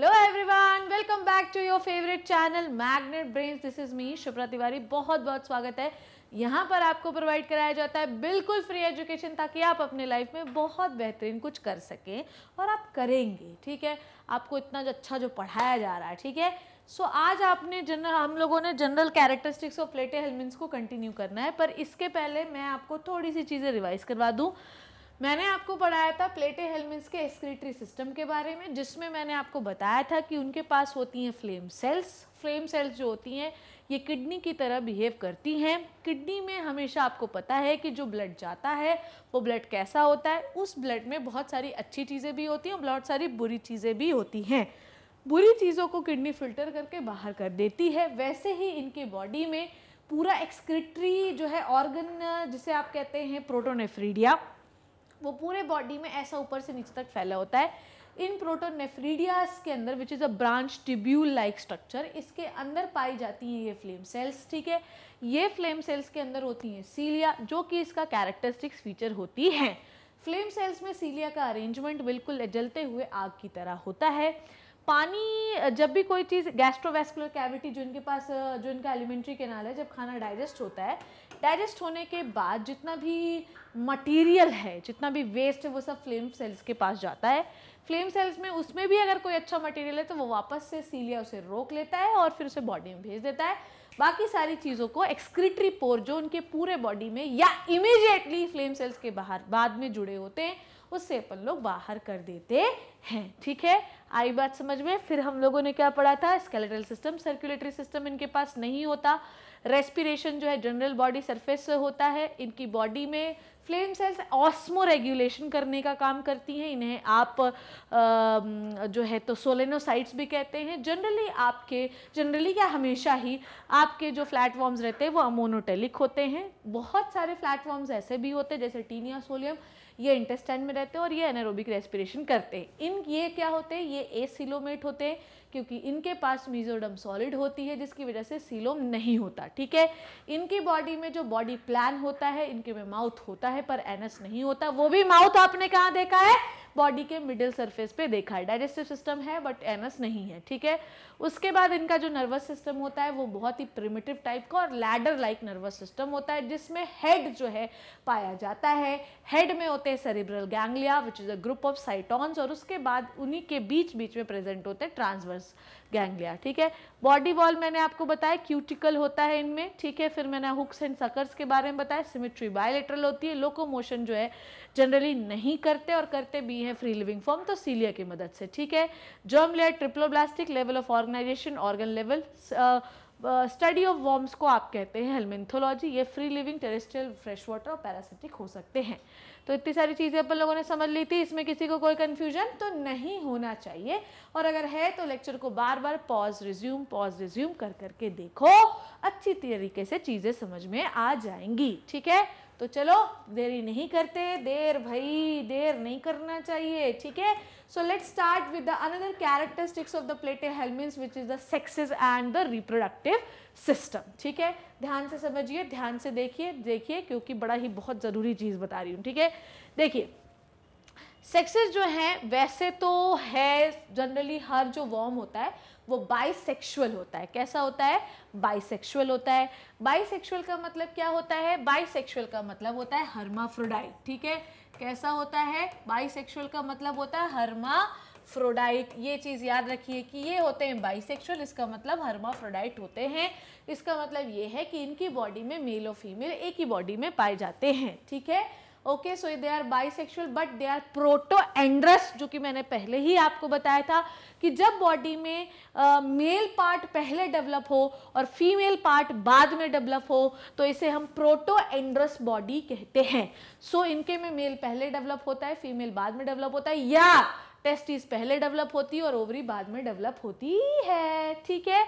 Hello everyone welcome back to your favourite channel Magnet Brains this is me Shubhra Tiwari बहुत बहुत स्वागत है यहाँ पर आपको प्रोवाइड कराया जाता है बिल्कुल फ्री एजुकेशन ताकि आप अपने लाइफ में बहुत बेहतरीन कुछ कर सकें और आप करेंगे ठीक है आपको इतना अच्छा जो पढ़ाया जा रहा है ठीक है सो so, आज आपने जनरल हम लोगों ने जनरल कैरेक्टरिस्टिक्स ऑफ प्लेटे हेलमिन को कंटिन्यू करना है पर इसके पहले मैं आपको थोड़ी सी चीज़ें रिवाइज करवा दूँ मैंने आपको पढ़ाया था प्लेटे हेलमेंट्स के एक्सक्रीटरी सिस्टम के बारे में जिसमें मैंने आपको बताया था कि उनके पास होती हैं फ्लेम सेल्स फ्लेम सेल्स जो होती हैं ये किडनी की तरह बिहेव करती हैं किडनी में हमेशा आपको पता है कि जो ब्लड जाता है वो ब्लड कैसा होता है उस ब्लड में बहुत सारी अच्छी चीज़ें भी होती हैं और बहुत सारी बुरी चीज़ें भी होती हैं बुरी चीज़ों को किडनी फिल्टर करके बाहर कर देती है वैसे ही इनके बॉडी में पूरा एक्सक्रिटरी जो है ऑर्गन जिसे आप कहते हैं प्रोटोनेफ्रीडिया वो पूरे बॉडी में ऐसा ऊपर से नीचे तक फैला होता है इन प्रोटोनेफ्रीडियाज के अंदर which is a branch tubule like structure इसके अंदर पाई जाती हैं ये फ्लेम सेल्स ठीक है ये फ्लेम सेल्स के अंदर होती हैं सीलिया जो कि इसका कैरेक्टरिस्टिक्स फीचर होती हैं फ्लेम सेल्स में सीलिया का अरेंजमेंट बिल्कुल जलते हुए आग की तरह होता है पानी जब भी कोई चीज़ गैस्ट्रोवेस्कुलर कैविटी जो इनके पास जो इनका एलिमेंट्री कैनाल है जब खाना डाइजेस्ट होता है डाइजेस्ट होने के बाद जितना भी मटेरियल है जितना भी वेस्ट है वो सब फ्लेम सेल्स के पास जाता है फ्लेम सेल्स में उसमें भी अगर कोई अच्छा मटेरियल है तो वो वापस से सीलिया उसे रोक लेता है और फिर उसे बॉडी में भेज देता है बाकी सारी चीज़ों को एक्सक्रिटरी पोर जो उनके पूरे बॉडी में या इमिजिएटली फ्लेम सेल्स के बाहर बाद में जुड़े होते हैं उससे अपन लोग बाहर कर देते हैं ठीक है आई बात समझ में फिर हम लोगों ने क्या पढ़ा था स्केलेटल सिस्टम सर्कुलेटरी सिस्टम इनके पास नहीं होता रेस्पिरेशन जो है जनरल बॉडी सरफेस से होता है इनकी बॉडी में फ्लेम सेल्स ऑस्मो रेगुलेशन करने का काम करती हैं इन्हें आप आ, जो है तो सोलेनोसाइट्स भी कहते हैं जनरली आपके जनरली क्या हमेशा ही आपके जो फ्लैटफॉर्म्स रहते हैं वो अमोनोटेलिक होते हैं बहुत सारे फ्लैटफॉर्म्स ऐसे भी होते हैं जैसे टीनिया सोलियम ये इंटेस्टाइन में रहते हैं और ये एनारोबिक रेस्पिरेशन करते हैं इन ये क्या होते हैं ये ए होते हैं क्योंकि इनके पास मीजोडम सॉलिड होती है जिसकी वजह से सीलोम नहीं होता ठीक है इनकी बॉडी में जो बॉडी प्लान होता है इनके में माउथ होता है पर एनस नहीं होता वो भी माउथ आपने कहाँ देखा है बॉडी के मिडिल सरफेस पे देखा है डाइजेस्टिव सिस्टम है बट एनस नहीं है ठीक है उसके बाद इनका जो नर्वस सिस्टम होता है वो बहुत ही प्रिमिटिव टाइप का और लैडर लाइक नर्वस सिस्टम होता है जिसमें हेड जो है पाया जाता है हेड में होते हैं cerebral ganglia which is a group of cytons और उसके बाद उन्हीं के बीच बीच में प्रेजेंट होते हैं ट्रांसवर्स नर्वस गैंग्लिया ठीक है बॉडी वॉल मैंने आपको बताया क्यूटिकल होता है इनमें ठीक है फिर मैंने हुक्स एंड सकर्स के बारे में बताया सिमिट्री बायोलेटरल होती है लोकोमोशन जो है जनरली नहीं करते और करते भी हैं फ्री लिविंग फॉर्म तो सीलिया की मदद से ठीक है germ layer triploblastic level of organisation organ level study of worms को आप कहते हैं हेलमेंथोलॉजी ये free living terrestrial fresh water और पैरासिटिक हो सकते हैं तो इतनी सारी चीज़ें अपन लोगों ने समझ ली थी इसमें किसी को कोई कन्फ्यूजन तो नहीं होना चाहिए और अगर है तो लेक्चर को बार बार पॉज रिज्यूम पॉज रिज्यूम कर करके देखो अच्छी तरीके से चीज़ें समझ में आ जाएंगी ठीक है तो चलो देरी नहीं करते देर भाई देर नहीं करना चाहिए ठीक है so let start with the another characteristics of the platyhelminthes which is the sexes and the reproductive system ठीक है ध्यान से समझिए ध्यान से देखिए देखिए क्योंकि बड़ा ही बहुत ज़रूरी चीज़ बता रही हूँ ठीक है देखिए सेक्सेस जो है वैसे तो है जनरली हर जो वॉर्म होता है वो बाइसेक्सुअल होता है कैसा होता है बाइसेक्सुअल होता है बाइसेक्सुअल का मतलब क्या होता है बाइसेक्सुअल का मतलब होता है हर्माफ्रोडाइट ठीक है कैसा होता है बाइसेक्सुअल का मतलब होता है हर्मा फ्रोडाइट ये चीज़ याद रखिए कि ये होते हैं बाइसेक्सुअल इसका मतलब हर्माफ्रोडाइट होते हैं इसका मतलब ये है कि इनकी बॉडी में मेल और फीमेल एक ही बॉडी में पाए जाते हैं ठीक है okay so they are bisexual but they are protandrous जो कि मैंने पहले ही आपको बताया था कि जब बॉडी में मेल uh, पार्ट पहले डेवलप हो और फीमेल पार्ट बाद में डेवलप हो तो इसे हम प्रोटोएंड्रस बॉडी कहते हैं सो so, इनके में मेल पहले डेवलप होता है फीमेल बाद में डेवलप होता है या टेस्टिस पहले डेवलप होती है और ओवरी बाद में डेवलप होती है ठीक है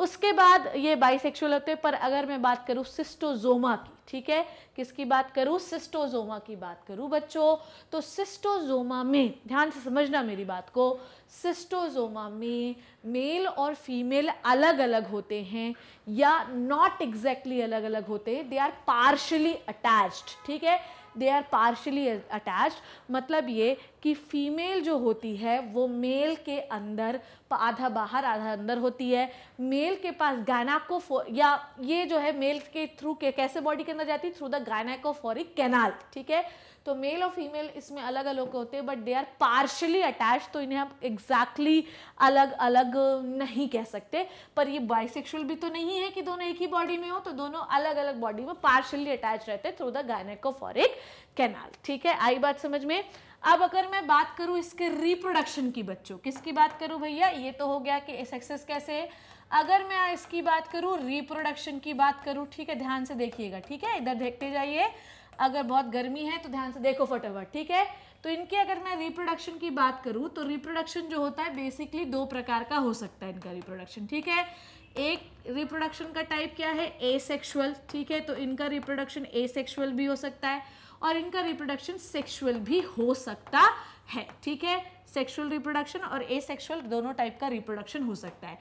उसके बाद ये बाइसेक्सुअल होते हैं पर अगर मैं बात करूँ सिस्टोजोमा की ठीक है किसकी बात करूँ सिस्टोजोमा की बात करूँ बच्चों तो सिस्टोजोमा में ध्यान से समझना मेरी बात को सिस्टोजोमा में मेल और फीमेल अलग अलग होते हैं या नॉट एग्जैक्टली exactly अलग अलग होते हैं दे आर पार्शली अटैच्ड ठीक है दे आर पार्शली अटैच्ड मतलब ये कि फ़ीमेल जो होती है वो मेल के अंदर आधा बाहर आधा अंदर होती है मेल के पास गायनाको या ये जो है मेल के थ्रू के कैसे बॉडी के अंदर जाती है थ्रू द फॉरिक कैनाल ठीक है तो मेल और फीमेल इसमें अलग अलग होते हैं but they are partially attach तो इन्हें आप एग्जैक्टली exactly अलग अलग नहीं कह सकते पर ये बाइसेक्सुअल भी तो नहीं है कि दोनों एक ही बॉडी में हो तो दोनों अलग अलग बॉडी में पार्शली अटैच रहते हैं थ्रू द एक कैनाल ठीक है आई बात समझ में अब अगर मैं बात करूँ इसके रिप्रोडक्शन की बच्चों किसकी बात करूँ भैया ये तो हो गया कि सक्सेस कैसे है अगर मैं इसकी बात करूँ रिप्रोडक्शन की बात करूँ ठीक है ध्यान से देखिएगा ठीक है इधर देखते जाइए अगर बहुत गर्मी है तो ध्यान से देखो फटाफट ठीक है तो इनके अगर मैं रिप्रोडक्शन की बात करूँ तो रिप्रोडक्शन जो होता है बेसिकली दो प्रकार का हो सकता है इनका रिप्रोडक्शन ठीक है एक रिप्रोडक्शन का टाइप क्या है सेक्शुअल ठीक है तो इनका रिप्रोडक्शन सेक्शुअल भी हो सकता है और इनका रिप्रोडक्शन सेक्शुअल भी हो सकता है ठीक है सेक्शुअल रिप्रोडक्शन और सेक्शुअल दोनों टाइप का रिप्रोडक्शन हो सकता है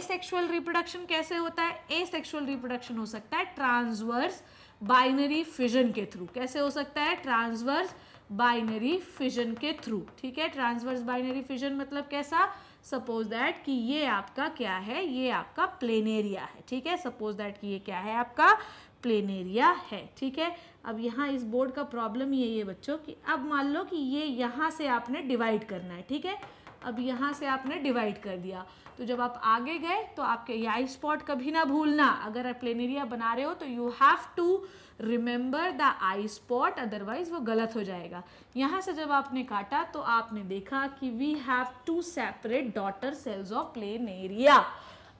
सेक्शुअल रिप्रोडक्शन कैसे होता है सेक्शुअल रिप्रोडक्शन हो सकता है ट्रांसवर्स बाइनरी फिजन के थ्रू कैसे हो सकता है ट्रांसवर्स बाइनरी फिजन के थ्रू ठीक है ट्रांसवर्स बाइनरी फिजन मतलब कैसा सपोज दैट कि ये आपका क्या है ये आपका प्लेन एरिया है ठीक है सपोज दैट कि ये क्या है आपका प्लेन एरिया है ठीक है अब यहाँ इस बोर्ड का प्रॉब्लम ये है बच्चों कि अब मान लो कि ये यहाँ से आपने डिवाइड करना है ठीक है अब यहाँ से आपने डिवाइड कर दिया तो जब आप आगे गए तो आपके ये आई स्पॉट कभी ना भूलना अगर आप प्लेन एरिया बना रहे हो तो you have to remember the eye spot otherwise वो गलत हो जाएगा यहाँ से जब आपने काटा तो आपने देखा कि we have to separate daughter cells of plane area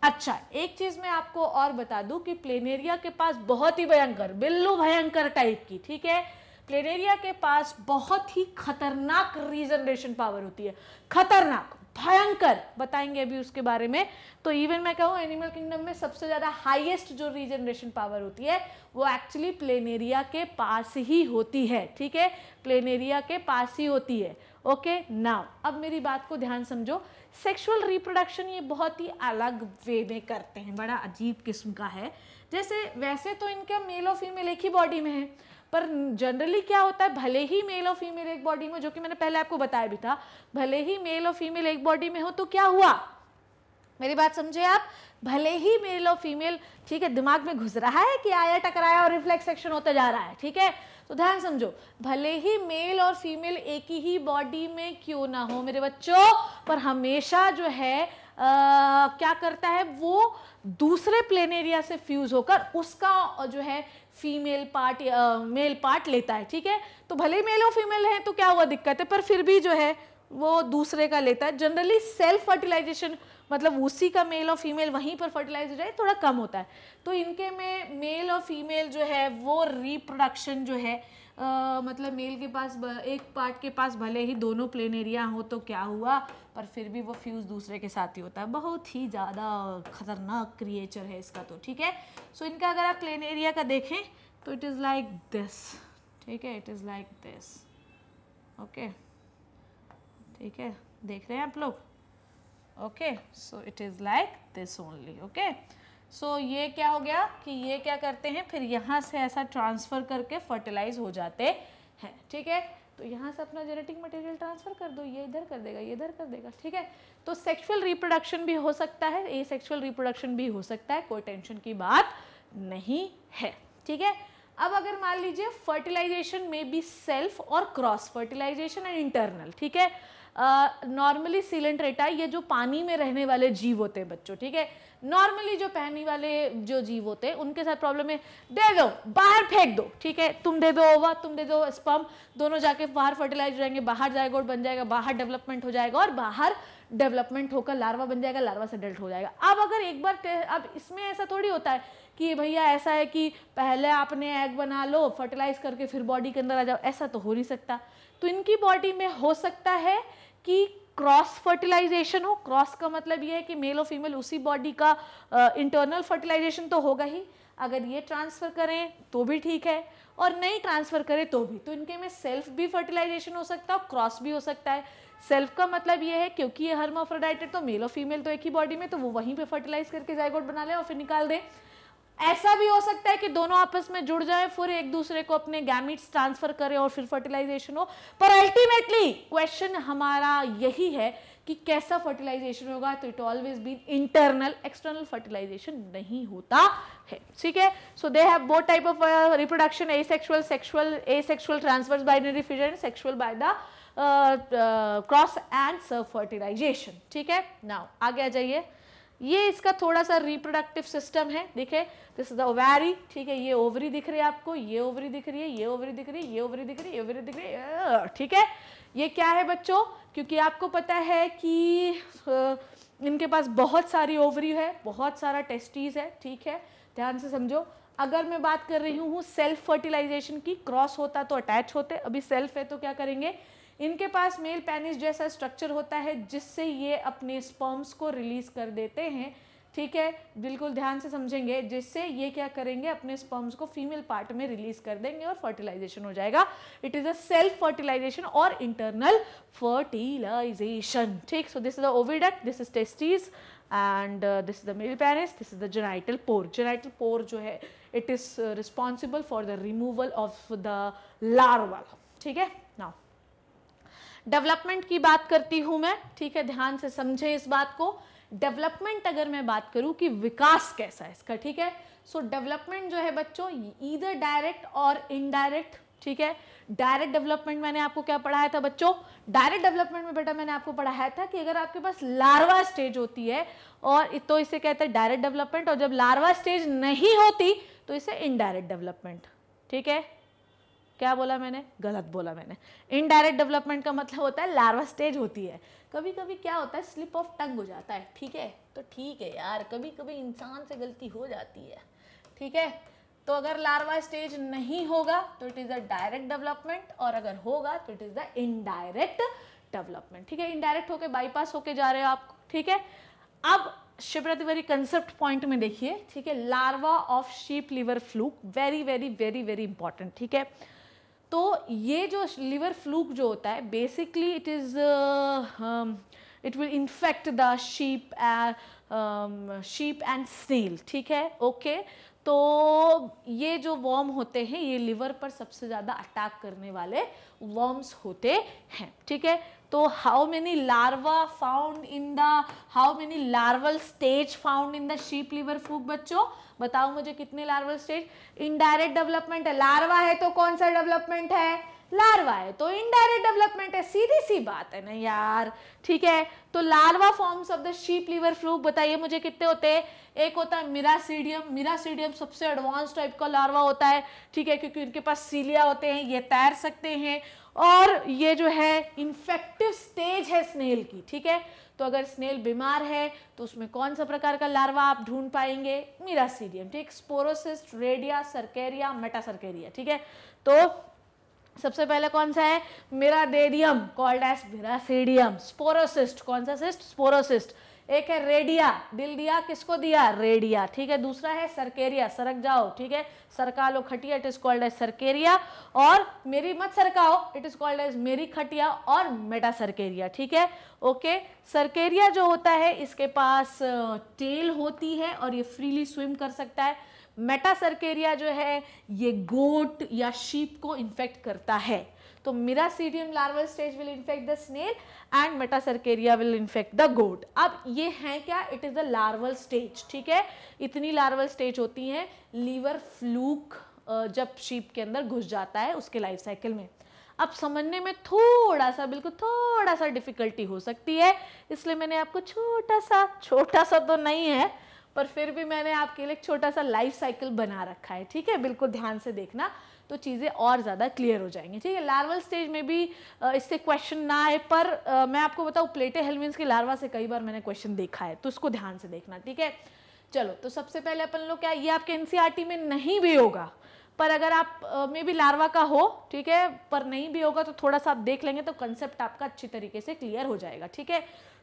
अच्छा एक चीज़ मैं आपको और बता दूं कि प्लेन एरिया के पास बहुत ही भयंकर बिल्लू भयंकर टाइप की ठीक है प्लेनेरिया के पास बहुत ही खतरनाक रीजनरेशन पावर होती है खतरनाक भयंकर बताएंगे अभी उसके बारे में तो इवन मैं कहूँ एनिमल किंगडम में सबसे ज़्यादा हाईएस्ट जो रीजनरेशन पावर होती है वो एक्चुअली प्लेनेरिया के पास ही होती है ठीक है प्लेनेरिया के पास ही होती है ओके नाउ अब मेरी बात को ध्यान समझो सेक्सुअल रिप्रोडक्शन ये बहुत ही अलग वे में करते हैं बड़ा अजीब किस्म का है जैसे वैसे तो इनका मेल और फीमेल एक ही बॉडी में है पर जनरली क्या होता है भले ही मेल और फीमेल एक बॉडी में जो कि मैंने पहले आपको बताया भी था भले ही मेल और फीमेल एक बॉडी में हो तो क्या हुआ मेरी बात समझे आप भले ही मेल और फीमेल ठीक है दिमाग में घुस रहा है कि आया टकराया और रिफ्लेक्स एक्शन होता जा रहा है ठीक है तो ध्यान समझो भले ही मेल और फीमेल एक ही बॉडी में क्यों ना हो मेरे बच्चों पर हमेशा जो है आ, क्या करता है वो दूसरे प्लेन एरिया से फ्यूज होकर उसका जो है फीमेल पार्ट मेल पार्ट लेता है ठीक है तो भले ही मेल और फीमेल है तो क्या हुआ दिक्कत है पर फिर भी जो है वो दूसरे का लेता है जनरली सेल्फ फर्टिलाइजेशन मतलब उसी का मेल और फीमेल वहीं पर फर्टिलाइज हो जाए थोड़ा कम होता है तो इनके में मेल और फीमेल जो है वो रिप्रोडक्शन जो है आ, मतलब मेल के पास एक पार्ट के पास भले ही दोनों प्लेन एरिया हो तो क्या हुआ पर फिर भी वो फ्यूज़ दूसरे के साथ ही होता है बहुत ही ज़्यादा ख़तरनाक क्रिएचर है इसका तो ठीक है सो so, इनका अगर आप प्लेन एरिया का देखें तो इट इज़ लाइक दिस ठीक है it is like this okay ठीक है देख रहे हैं आप लोग okay so it is like this only okay so so, ये क्या हो गया कि ये क्या करते हैं फिर यहाँ से ऐसा ट्रांसफ़र करके फर्टिलाइज हो जाते हैं ठीक है तो यहाँ से अपना जेनेटिक मटेरियल ट्रांसफ़र कर दो ये इधर कर देगा ये इधर कर देगा ठीक है तो सेक्सुअल रिप्रोडक्शन भी हो सकता है ए सेक्सुअल रिप्रोडक्शन भी हो सकता है कोई टेंशन की बात नहीं है ठीक है अब अगर मान लीजिए फर्टिलाइजेशन में बी सेल्फ और क्रॉस फर्टिलाइजेशन एंड इंटरनल ठीक है नॉर्मली सीलेंट रेटा ये जो पानी में रहने वाले जीव होते हैं बच्चों ठीक है नॉर्मली जो पहनी वाले जो जीव होते हैं उनके साथ प्रॉब्लम है दे दो बाहर फेंक दो ठीक है तुम दे दो ओवा तुम दे दो स्पम दोनों जाके बाहर फर्टिलाइज रहेंगे बाहर जाएगा और बन जाएगा बाहर डेवलपमेंट हो जाएगा और बाहर डेवलपमेंट होकर लार्वा बन जाएगा लार्वा से अडल्ट हो जाएगा अब अगर एक बार अब इसमें ऐसा थोड़ी होता है कि भैया ऐसा है कि पहले आपने एग बना लो फर्टिलाइज करके फिर बॉडी के अंदर आ जाओ ऐसा तो हो नहीं सकता तो इनकी बॉडी में हो सकता है कि क्रॉस फर्टिलाइजेशन हो क्रॉस का मतलब ये है कि मेल और फीमेल उसी बॉडी का इंटरनल uh, फर्टिलाइजेशन तो होगा ही अगर ये ट्रांसफ़र करें तो भी ठीक है और नहीं ट्रांसफ़र करें तो भी तो इनके में सेल्फ भी फर्टिलाइजेशन हो सकता है और क्रॉस भी हो सकता है सेल्फ का मतलब ये है क्योंकि ये हर्मोफ्रोडाइटेड तो मेल और फीमेल तो एक ही बॉडी में तो वो वहीं पे फर्टिलाइज करके जायगोट बना लें और फिर निकाल दें ऐसा भी हो सकता है कि दोनों आपस में जुड़ जाएं फिर एक दूसरे को अपने गैमिट्स ट्रांसफर करें और फिर फर्टिलाइजेशन हो पर अल्टीमेटली क्वेश्चन हमारा यही है कि कैसा फर्टिलाइजेशन होगा तो it always been internal external fertilisation नहीं होता है ठीक है so they have both type of reproduction asexual sexual asexual transfers by refusion sexual by the cross and self fertilisation ठीक है नाउ आगे आ जाइए ये इसका थोड़ा सा रिप्रोडक्टिव सिस्टम है देखे दिस इज द ठीक है ये ओवरी दिख रही है आपको ये ओवरी दिख रही है ये ओवरी दिख रही है ये ओवरी दिख रही है ये ओवरी दिख रही है ठीक है ये क्या है बच्चों क्योंकि आपको पता है कि इनके पास बहुत सारी ओवरी है बहुत सारा टेस्टीज है ठीक है ध्यान से समझो अगर मैं बात कर रही हूँ सेल्फ फर्टिलाइजेशन की क्रॉस होता तो अटैच होते अभी सेल्फ है तो क्या करेंगे इनके पास मेल पैनिस जैसा स्ट्रक्चर होता है जिससे ये अपने स्पर्म्स को रिलीज़ कर देते हैं ठीक है बिल्कुल ध्यान से समझेंगे जिससे ये क्या करेंगे अपने स्पर्म्स को फीमेल पार्ट में रिलीज कर देंगे और फर्टिलाइजेशन हो जाएगा it is a self fertilisation और इंटरनल फर्टिलाइजेशन ठीक so this is the oviduct this is testes and this is the male penis this is the genital pore genital pore जो है it is responsible for the removal of the larva ठीक है development की बात करती हूं मैं ठीक है ध्यान से समझे इस बात को डेवलपमेंट अगर मैं बात करूं कि विकास कैसा है इसका ठीक है सो so, डेवलपमेंट जो है बच्चों इधर डायरेक्ट और इनडायरेक्ट ठीक है डायरेक्ट डेवलपमेंट मैंने आपको क्या पढ़ाया था बच्चों डायरेक्ट डेवलपमेंट में बेटा मैंने आपको पढ़ाया था कि अगर आपके पास लार्वा स्टेज होती है और तो इसे कहते हैं डायरेक्ट डेवलपमेंट और जब लार्वा स्टेज नहीं होती तो इसे इनडायरेक्ट डेवलपमेंट ठीक है क्या बोला मैंने गलत बोला मैंने इनडायरेक्ट डेवलपमेंट का मतलब होता है लार्वा स्टेज होती है कभी कभी क्या होता है स्लिप ऑफ टंग हो जाता है ठीक है तो ठीक है यार कभी कभी इंसान से गलती हो जाती है ठीक है तो अगर लार्वा स्टेज नहीं होगा तो it is a direct development और अगर होगा तो it is the indirect development ठीक है इनडायरेक्ट होके बाईपास होके जा रहे हो आप ठीक है अब शिवरत कंसेप्ट पॉइंट में देखिए ठीक है larva of sheep liver fluke very very very very important ठीक है तो ये जो लिवर फ्लूक जो होता है basically it is it will infect the sheep sheep and snail ठीक है ओके okay? तो ये जो वॉर्म होते हैं ये लिवर पर सबसे ज़्यादा अटैक करने वाले वॉर्म्स होते हैं ठीक है तो how many larva found in the how many larval stage found in the sheep liver fluke बच्चों बताओ मुझे कितने लार्वल स्टेज इनडायरेक्ट डेवलपमेंट है लार्वा है तो कौन सा डेवलपमेंट है लार्वा है तो इनडायरेक्ट डेवलपमेंट है सीधी सी बात है ना यार ठीक है तो larva forms of the sheep liver fluke बताइए मुझे कितने होते हैं एक होता है मिरासीडियम मिरासीडियम सबसे एडवांस टाइप का लार्वा होता है ठीक है क्योंकि उनके पास सीलिया होते हैं ये तैर सकते हैं और ये जो है इन्फेक्टिव स्टेज है स्नेल की ठीक है तो अगर स्नेल बीमार है तो उसमें कौन सा प्रकार का लार्वा आप ढूंढ पाएंगे मिरासीडियम ठीक स्पोरोसिस्ट रेडिया सरकेरिया मेटासरकेरिया ठीक है तो सबसे पहले कौन सा है miracidium called as miracidium sporocyst कौन सा सिस्ट स्पोरोसिस्ट एक है रेडिया दिल दिया किसको दिया रेडिया ठीक है दूसरा है सरकेरिया सरक जाओ ठीक है सरकालो खटिया it is called as cercaria और मेरी मत सरकाओ इट इज कॉल्ड एज मेरी खटिया और मेटा सरकेरिया ठीक है ओके सरकेरिया जो होता है इसके पास टेल होती है और ये फ्रीली स्विम कर सकता है मेटासर्केरिया जो है ये गोट या शीप को इन्फेक्ट करता है तो miracidium larval stage will infect the snail and metacercaria will infect the goat अब ये है क्या it is the larval stage ठीक है इतनी लार्वल स्टेज होती हैं लीवर फ्लूक जब शीप के अंदर घुस जाता है उसके लाइफ साइकिल में अब समझने में थोड़ा सा बिल्कुल थोड़ा सा डिफ़िकल्टी हो सकती है इसलिए मैंने आपको छोटा सा छोटा सा तो नहीं है पर फिर भी मैंने आपके लिए एक छोटा सा लाइफ साइकिल बना रखा है ठीक है बिल्कुल ध्यान से देखना तो चीज़ें और ज़्यादा क्लियर हो जाएंगी ठीक है लार्वल स्टेज में भी इससे क्वेश्चन ना आए पर मैं आपको बताऊँ प्लेटे हेलमिन्स की लार्वा से कई बार मैंने क्वेश्चन देखा है तो उसको ध्यान से देखना ठीक है चलो तो सबसे पहले अपन लोग क्या ये आपके एन e में नहीं भी होगा पर अगर आप मे भी लार्वा का हो ठीक है पर नहीं भी होगा तो थोड़ा सा आप देख लेंगे तो कंसेप्ट आपका अच्छी तरीके से क्लियर हो जाएगा ठीक है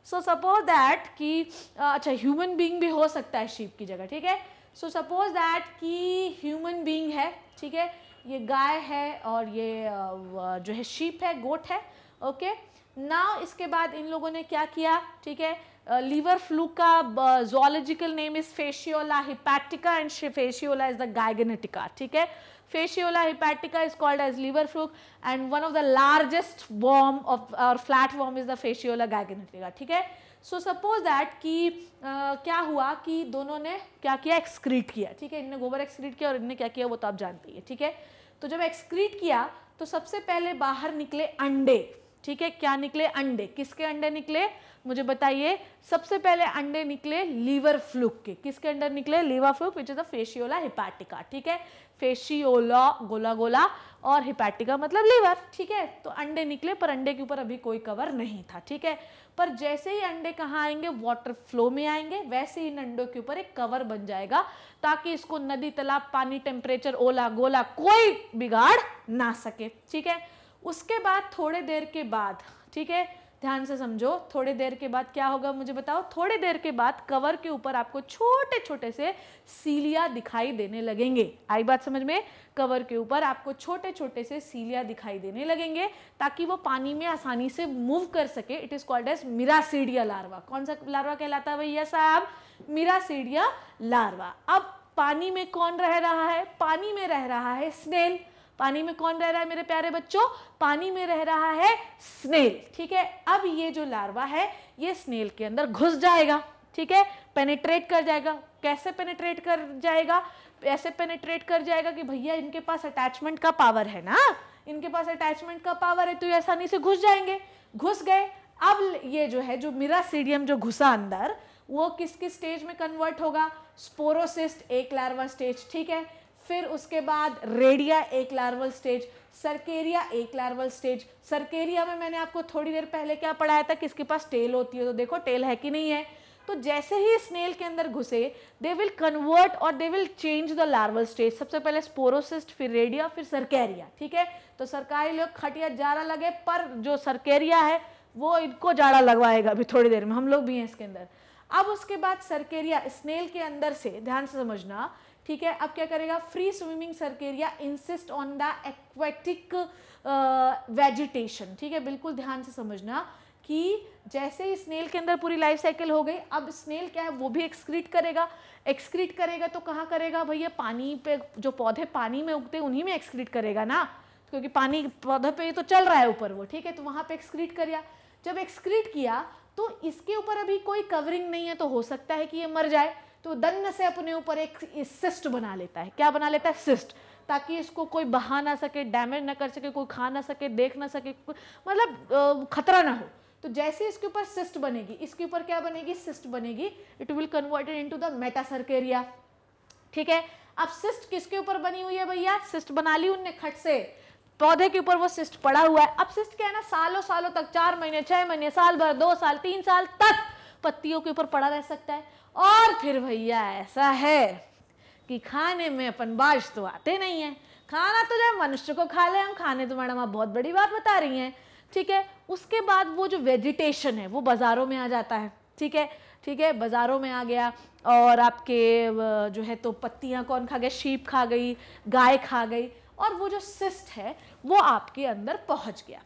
सो सपोज दैट कि अच्छा ह्यूमन बींग भी हो सकता है शीप की जगह ठीक है सो सपोज दैट कि ह्यूमन बींग है ठीक है ये गाय है और ये जो है शीप है गोट है ओके नाउ इसके बाद इन लोगों ने क्या किया ठीक है लीवर फ्लू का zoological name is Fasciola hepatica and Fasciola is the gigantica ठीक है Fasciola hepatica is called as liver fluke and one of the largest worm of or flat worm is the fasciola gagenitriga ठीक है so suppose that कि क्या हुआ कि दोनों ने क्या किया एक्सक्रीट किया ठीक है इनने गोबर एक्सक्रीट किया और इनने क्या किया वो तो आप जानते ही ठीक है तो जब एक्सक्रीट किया तो सबसे पहले बाहर निकले अंडे ठीक है क्या निकले अंडे किसके अंडे निकले मुझे बताइए सबसे पहले अंडे निकले लीवर फ्लूक के किसके अंडर निकले liver fluke which is a Fasciola hepatica ठीक है फेशियोला गोला गोला और हिपैटिका मतलब लीवर ठीक है तो अंडे निकले पर अंडे के ऊपर अभी कोई कवर नहीं था ठीक है पर जैसे ही अंडे कहाँ आएंगे वाटर फ्लो में आएंगे वैसे ही इन अंडों के ऊपर एक कवर बन जाएगा ताकि इसको नदी तालाब पानी टेम्परेचर ओला गोला कोई बिगाड़ ना सके ठीक है उसके बाद थोड़े देर के बाद ठीक है ध्यान से समझो थोड़े देर के बाद क्या होगा मुझे बताओ थोड़े देर के बाद कवर के ऊपर आपको छोटे छोटे से सीलिया दिखाई देने लगेंगे आई बात समझ में कवर के ऊपर आपको छोटे छोटे से सीलिया दिखाई देने लगेंगे ताकि वो पानी में आसानी से मूव कर सके it is called as miracidia larva कौन सा लार्वा कहलाता है भैया साहब मिरासीडिया लार्वा अब पानी में कौन रह रहा है पानी में रह रहा है स्नेल पानी में कौन रह रहा है मेरे प्यारे बच्चों पानी में रह रहा है स्नेल ठीक है अब ये जो लार्वा है ये स्नेल के अंदर घुस जाएगा ठीक है पेनेट्रेट कर जाएगा कैसे पेनेट्रेट कर जाएगा ऐसे पेनेट्रेट कर जाएगा कि भैया इनके पास अटैचमेंट का पावर है ना इनके पास अटैचमेंट का पावर है तो ये आसानी से घुस जाएंगे घुस गए अब ये जो है जो मिरा सीडियम जो घुसा अंदर वो किस किस स्टेज में कन्वर्ट होगा स्पोरोसिस्ट एक लार्वा स्टेज ठीक है फिर उसके बाद रेडिया एक लार्वल स्टेज सरकेरिया एक लार्वल स्टेज सरकेरिया में मैंने आपको थोड़ी देर पहले क्या पढ़ाया था किसके पास टेल होती है तो देखो टेल है कि नहीं है तो जैसे ही स्नेल के अंदर घुसे दे विल कन्वर्ट और they will change the larval stage सबसे पहले स्पोरोसिस्ट फिर रेडिया फिर सरकेरिया ठीक है तो सरकारी लोग खटिया जाड़ा लगे पर जो सरकेरिया है वो इनको जाड़ा लगवाएगा अभी थोड़ी देर में हम लोग भी हैं इसके अंदर अब उसके बाद सरकेरिया स्नेल के अंदर से ध्यान से समझना ठीक है अब क्या करेगा free swimming cercaria encyst on the aquatic vegetation ठीक है बिल्कुल ध्यान से समझना कि जैसे ही स्नेल के अंदर पूरी लाइफ साइकिल हो गई अब स्नेल क्या है वो भी एक्सक्रीट करेगा एक्सक्रीट करेगा तो कहाँ करेगा भैया पानी पे जो पौधे पानी में उगते उन्हीं में एक्सक्रीट करेगा ना क्योंकि पानी पौधे पे तो चल रहा है ऊपर वो ठीक है तो वहाँ पे एक्सक्रीट कर जब एक्सक्रीट किया तो इसके ऊपर अभी कोई कवरिंग नहीं है तो हो सकता है कि ये मर जाए तो दन्न से अपने ऊपर एक सिस्ट बना लेता है क्या बना लेता है सिस्ट ताकि इसको कोई बहा ना सके डैमेज ना कर सके कोई खा ना सके देख ना सके मतलब खतरा ना हो तो जैसे इसके ऊपर सिस्ट बनेगी इसके ऊपर क्या बनेगी सिस्ट बनेगी it will converted into the metacercaria ठीक है अब सिस्ट किसके ऊपर बनी हुई है भैया सिस्ट बना ली उनने खट से पौधे के ऊपर वो सिस्ट पड़ा हुआ है अब सिस्ट क्या है ना सालों सालों तक चार महीने छः महीने साल भर दो साल तीन साल तक पत्तियों के ऊपर पड़ा रह सकता है और फिर भैया ऐसा है कि खाने में अपन बाज तो आते नहीं हैं खाना तो जब मनुष्य को खा ले हम खाने तो मैडम आप बहुत बड़ी बात बता रही हैं ठीक है उसके बाद वो जो वेजिटेशन है वो बाज़ारों में आ जाता है ठीक है ठीक है बाज़ारों में आ गया और आपके जो है तो पत्तियाँ कौन खा गया शीप खा गई गाय खा गई और वो जो सिस्ट है वो आपके अंदर पहुँच गया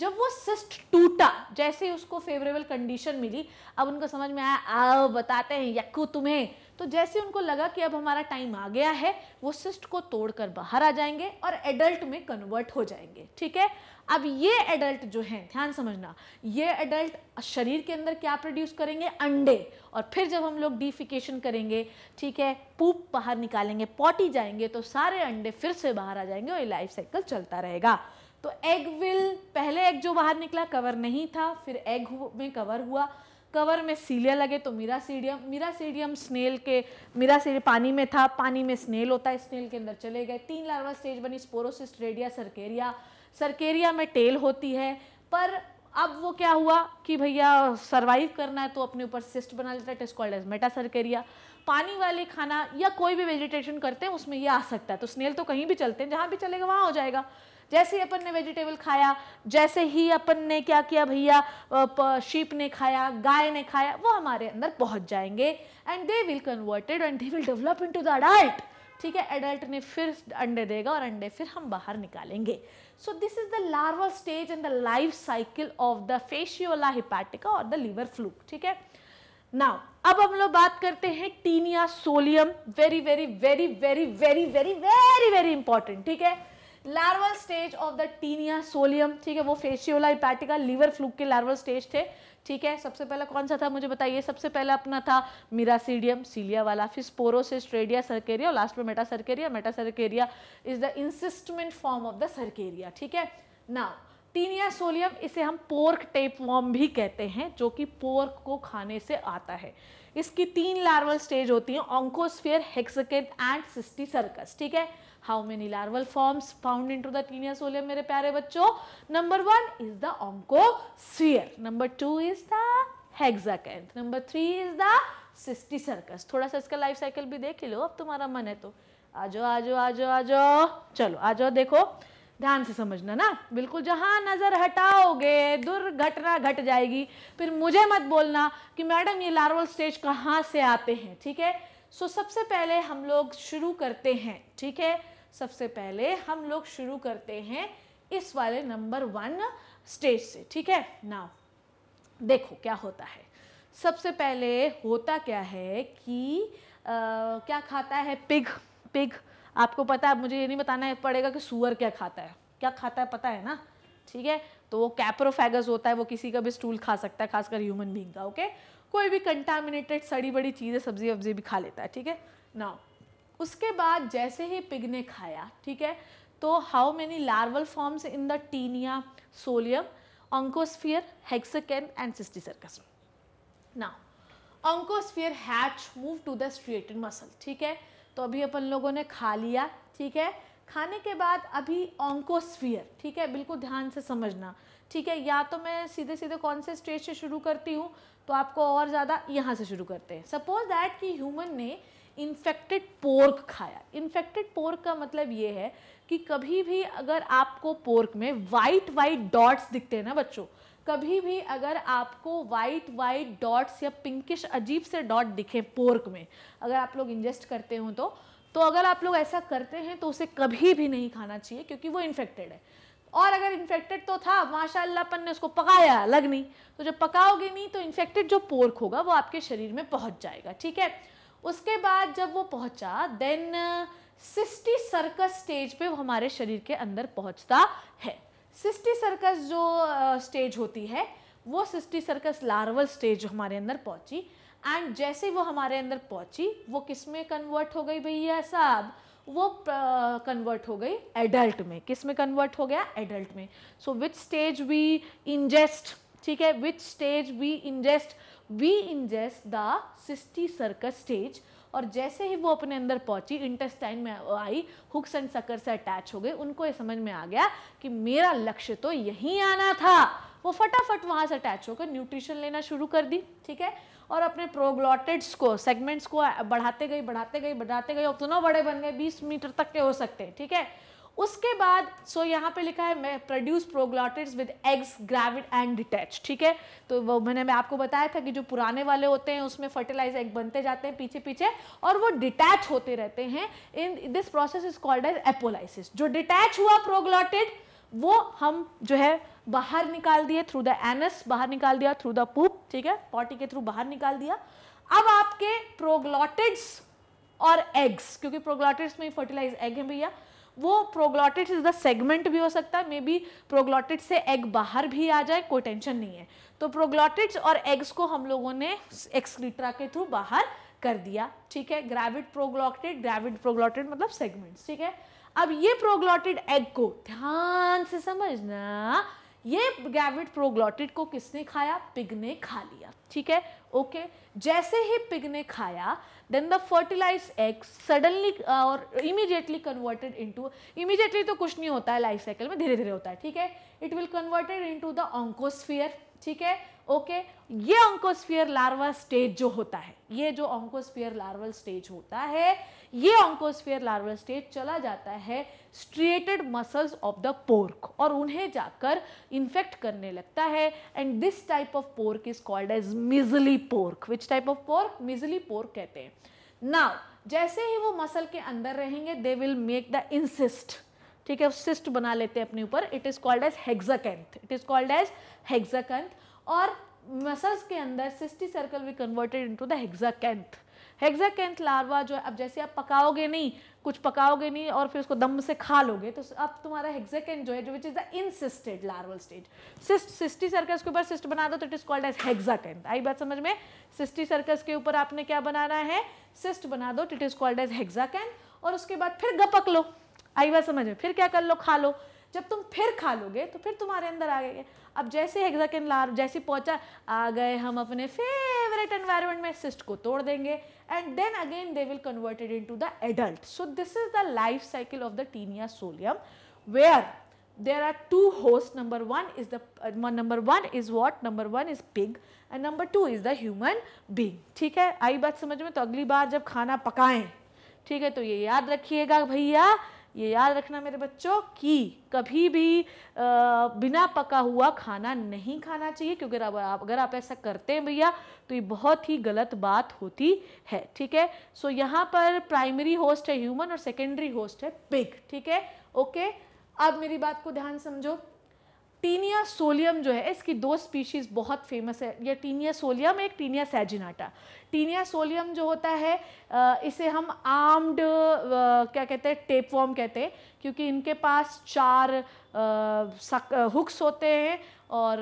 जब वो सिस्ट टूटा जैसे उसको फेवरेबल कंडीशन मिली अब उनको समझ में आया आओ बताते हैं यक्कू तुम्हें तो जैसे उनको लगा कि अब हमारा टाइम आ गया है वो सिस्ट को तोड़कर बाहर आ जाएंगे और एडल्ट में कन्वर्ट हो जाएंगे ठीक है अब ये एडल्ट जो हैं ध्यान समझना ये एडल्ट शरीर के अंदर क्या प्रोड्यूस करेंगे अंडे और फिर जब हम लोग डीफिकेशन करेंगे ठीक है पूप बाहर निकालेंगे पॉटी जाएंगे तो सारे अंडे फिर से बाहर आ जाएंगे और ये लाइफ साइकिल चलता रहेगा तो एग विल पहले एग जो बाहर निकला कवर नहीं था फिर एग में कवर हुआ कवर में सीलिया लगे तो miracidium miracidium snail के मीरा सीडियम पानी में था पानी में स्नेल होता है स्नेल के अंदर चले गए तीन लार्वा स्टेज बनी स्पोरोसिस्ट रेडिया सरकेरिया सरकेरिया में टेल होती है पर अब वो क्या हुआ कि भैया सर्वाइव करना है तो अपने ऊपर सिस्ट बना लेता है टिस्कॉल्ड एज मेटा सरकेरिया पानी वाले खाना या कोई भी वेजिटेशन करते हैं उसमें ये आ सकता है तो स्नेल तो कहीं भी चलते हैं जहाँ भी चलेगा वहाँ हो जाएगा जैसे ही अपन ने वेजिटेबल खाया जैसे ही अपन ने क्या किया भैया शीप ने खाया गाय ने खाया वो हमारे अंदर पहुंच जाएंगे and they will converted and they will develop in the adult ठीक है एडल्ट ने फिर अंडे देगा और अंडे फिर हम बाहर निकालेंगे so this is the larval stage in the life cycle of the Fasciola hepatica और द लीवर फ्लू ठीक है नाउ अब हम लोग बात करते हैं Taenia solium very very very very very very very very important ठीक है larval stage of the Taenia solium ठीक है वो फेशियोला इपैटिका लीवर फ्लूक के लार्वल स्टेज थे ठीक है सबसे पहला कौन सा था मुझे बताइए सबसे पहला अपना था मिरासीडियम सीलिया वाला फिर स्पोरोसिस ट्रेडिया सर्केरिया और लास्ट में metacercaria metacercaria is the encystment form of the cercaria ठीक है ना टीनिया सोलियम इसे हम पोर्क टेप वॉर्म भी कहते हैं जो कि पोर्क को खाने से आता है इसकी तीन लार्वल स्टेज होती हैं oncosphere hexacanth and cysticercus ठीक है how many larval forms found into the Taenia solium मेरे प्यारे बच्चों number one is the onco oncosphere number two is the hexacanth number three is the cysticercus थोड़ा सा इसका life cycle भी देख लो अब तुम्हारा मन है तो आ जाओ आ जाओ आ जाओ आ जाओ चलो आ जाओ देखो ध्यान से समझना ना बिल्कुल जहां नज़र हटाओगे दुर्घटना घट जाएगी फिर मुझे मत बोलना कि मैडम ये लार्वल स्टेज कहाँ से आते हैं ठीक है सो सबसे पहले हम लोग शुरू करते हैं ठीक है सबसे पहले हम लोग शुरू करते हैं इस वाले नंबर वन स्टेज से ठीक है नाउ देखो क्या होता है सबसे पहले होता क्या है कि आ, क्या खाता है पिग पिग आपको पता है मुझे ये नहीं बताना पड़ेगा कि सुअर क्या खाता है क्या खाता है पता है ना ठीक है तो वो कैप्रोफेगस होता है वो किसी का भी स्टूल खा सकता है खासकर ह्यूमन बींग का ओके कोई भी कंटामिनेटेड सड़ी बड़ी चीज़ें सब्जी वब्जी भी खा लेता है ठीक है ना उसके बाद जैसे ही पिग ने खाया ठीक है तो how many larval forms in the Taenia solium oncosphere, and cysticercus now oncosphere hatch move to the striated muscle ठीक है तो अभी अपन लोगों ने खा लिया ठीक है खाने के बाद अभी ऑंकोस्फियर ठीक है बिल्कुल ध्यान से समझना ठीक है या तो मैं सीधे सीधे कौन से स्टेज से शुरू करती हूँ तो आपको और ज़्यादा यहाँ से शुरू करते हैं सपोज दैट कि ह्यूमन ने इन्फेक्टेड पोर्क खाया इन्फेक्टेड पोर्क का मतलब ये है कि कभी भी अगर आपको पोर्क में वाइट वाइट डॉट्स दिखते हैं ना बच्चों कभी भी अगर आपको वाइट वाइट डॉट्स या पिंकिश अजीब से डॉट दिखे पोर्क में अगर आप लोग इंजेस्ट करते हो तो तो अगर आप लोग ऐसा करते हैं तो उसे कभी भी नहीं खाना चाहिए क्योंकि वो इन्फेक्टेड है और अगर इन्फेक्टेड तो था माशाल्लाह अपन ने उसको पकाया अलग नहीं तो जब पकाओगे नहीं तो इन्फेक्टेड जो पोर्क होगा वो आपके शरीर में पहुंच जाएगा ठीक है उसके बाद जब वो पहुंचा then uh, cysticercus stage पे हमारे शरीर के अंदर पहुंचता है सिस्टी सर्कस जो uh, स्टेज होती है वो सिस्टी सर्कस लार्वल स्टेज हमारे अंदर पहुंची एंड जैसे वो हमारे अंदर पहुंची वो किस में कन्वर्ट हो गई भैया साहब वो कन्वर्ट uh, हो गई एडल्ट में किस में कन्वर्ट हो गया एडल्ट में so which stage we ingest ठीक है which stage we ingest we ingest the cysticercus stage और जैसे ही वो अपने अंदर पहुंची इंटेस्टाइन में आई हुक्स एंड सकर से अटैच हो गई उनको ये समझ में आ गया कि मेरा लक्ष्य तो यहीं आना था वो फटाफट वहां से अटैच होकर न्यूट्रिशन लेना शुरू कर दी ठीक है और अपने प्रोग्लॉटेड्स को सेगमेंट्स को बढ़ाते गई बढ़ाते गई बढ़ाते गए और दोनों बड़े बन गए बीस मीटर तक के हो सकते हैं ठीक है उसके बाद सो so यहाँ पे लिखा है मैं produce proglottids with eggs gravid and detach ठीक है तो वो मैंने मैं आपको बताया था कि जो पुराने वाले होते हैं उसमें फर्टिलाइज एग बनते जाते हैं पीछे पीछे और वो डिटैच होते रहते हैं in this process is called as apolysis जो डिटैच हुआ प्रोग्लॉटेड वो हम जो है बाहर निकाल दिए थ्रू द एनस बाहर निकाल दिया थ्रू द पूप ठीक है पॉटी के थ्रू बाहर निकाल दिया अब आपके प्रोग्लॉटिड्स और एग्स क्योंकि प्रोग्लॉटिड्स में फर्टिलाइज एग है भैया वो प्रोग्लॉटिड इज द सेगमेंट भी हो सकता है मे बी प्रोग्लॉटिड से एग बाहर भी आ जाए कोई टेंशन नहीं है तो प्रोग्लॉटिड्स और एग्स को हम लोगों ने एक्सक्रीट्रा के थ्रू बाहर कर दिया ठीक है ग्रेविड प्रोग्लॉटिड ग्रेविड प्रोग्लॉटिड मतलब सेगमेंट्स ठीक है अब ये प्रोग्लॉटिड एग को ध्यान से समझना ये ग्रेविड प्रोग्लॉटिड को किसने खाया पिग ने खा लिया ठीक है ओके जैसे ही पिग ने खाया then the fertilize egg suddenly और इमीडिएटली कन्वर्टेड इंटू इमीडिएटली तो कुछ नहीं होता है लाइफ साइकिल में धीरे धीरे होता है ठीक है it will converted into the oncosphere ठीक है ओके ये ऑंकोस्फियर लार्वा स्टेज जो होता है ये जो ऑंकोस्फियर लार्वल स्टेज होता है ये ऑंकोस्फियर लार्वल स्टेज चला जाता है striated muscles of the pork और उन्हें जाकर इन्फेक्ट करने लगता है and this type of pork is called as measly pork which type of pork measly pork कहते हैं नाउ जैसे ही वो मसल के अंदर रहेंगे they will make the encyst ठीक है सिस्ट बना लेते हैं अपने ऊपर it is called as hexacanth it is called as hexacanth और मसल्स के अंदर cysticercus we converted into the hexacanth hexacanth larva जो है अब जैसे आप पकाओगे नहीं कुछ पकाओगे नहीं और फिर उसको दम से खा लोगे तो अब तुम्हारा हेक्साकेंथ जो है जो which is the encysted larval stage cyst cysticercus के ऊपर सिस्ट बना दो तो it is called as hexacanth आई बात समझ में सिस्टी सर्कस के ऊपर आपने क्या बनाना है सिस्ट बना दो तो it is called as hexacanth और उसके बाद फिर गपक लो आई बात समझ में फिर क्या कर लो खा लो जब तुम फिर खा लोगे तो फिर तुम्हारे अंदर आ गए अब जैसे हेक्साकिन लार जैसे पहुंचा आ गए हम अपने फेवरेट एनवायरनमेंट में सिस्ट को तोड़ देंगे and then again they will converted into the adult so this is the life cycle of the Taenia solium where there are two host number one is number one is what number one is one and number two is the human being ठीक है आई बात समझ में तो अगली बार जब खाना पकाएं ठीक है तो ये याद रखिएगा भैया ये याद रखना मेरे बच्चों कि कभी भी आ, बिना पका हुआ खाना नहीं खाना चाहिए क्योंकि अगर आप अगर आप ऐसा करते हैं भैया तो ये बहुत ही गलत बात होती है ठीक है सो यहाँ पर प्राइमरी होस्ट है ह्यूमन और सेकेंडरी होस्ट है पिग ठीक है ओके अब मेरी बात को ध्यान समझो टीनिया सोलियम जो है इसकी दो स्पीशीज़ बहुत फेमस है यह टीनिया सोलियम एक टीनिया सैजिनाटा टीनिया सोलियम जो होता है इसे हम आर्म्ड क्या कहते हैं टेप वॉम कहते हैं क्योंकि इनके पास चार सक हुक्स होते हैं और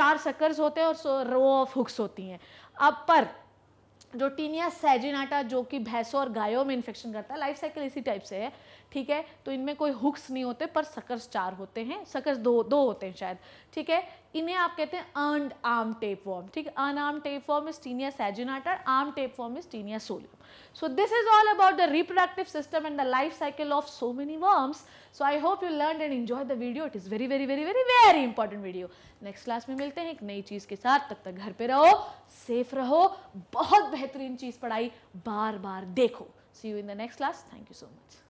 चार सकर्स होते हैं और रो ऑफ हुक्स होती हैं अब पर जो टीनिया सैजिनाटा जो कि भैंसों और गायों में इन्फेक्शन करता है लाइफ साइकिल इसी टाइप से है ठीक है तो इनमें कोई हुक्स नहीं होते पर सकर्स चार होते हैं सकर्स दो दो होते हैं शायद ठीक है इन्हें आप कहते हैं अर्नड आर्म टेप वॉर्म ठीक है unarmed tapeworm is Taenia saginata armed tapeworm is Taenia solium so this is all about the reproductive system and the life cycle of so many worms so I hope you learn and enjoy the video it is very very very very very important video next class में मिलते हैं एक नई चीज के साथ तब तक घर पर रहो सेफ रहो बहुत बेहतरीन चीज पढ़ाई बार बार देखो see you in the next class thank you so much